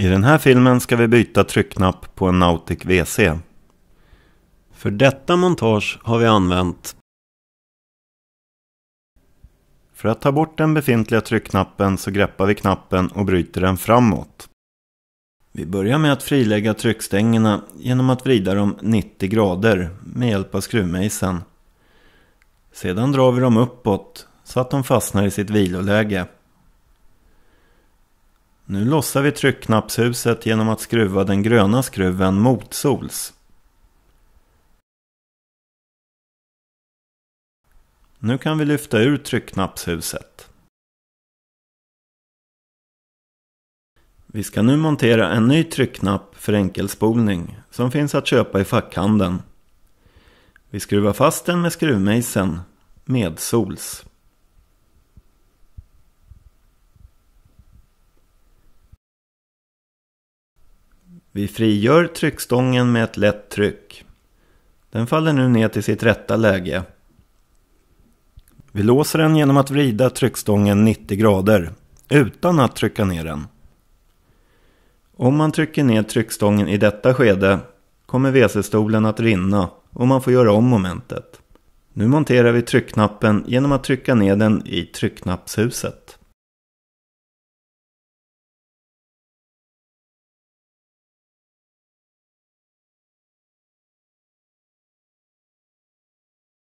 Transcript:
I den här filmen ska vi byta tryckknapp på en Nautic WC. För detta montage har vi använt För att ta bort den befintliga tryckknappen så greppar vi knappen och bryter den framåt. Vi börjar med att frilägga tryckstängerna genom att vrida dem 90 grader med hjälp av skruvmejseln. Sedan drar vi dem uppåt så att de fastnar i sitt viloläge. Nu lossar vi tryckknappshuset genom att skruva den gröna skruven motsols. Nu kan vi lyfta ur tryckknappshuset. Vi ska nu montera en ny tryckknapp för enkelspolning som finns att köpa i fackhandeln. Vi skruvar fast den med skruvmejseln, medsols. Vi frigör tryckstången med ett lätt tryck. Den faller nu ner till sitt rätta läge. Vi låser den genom att vrida tryckstången 90 grader utan att trycka ner den. Om man trycker ner tryckstången i detta skede kommer WC-stolen att rinna och man får göra om momentet. Nu monterar vi tryckknappen genom att trycka ner den i tryckknappshuset.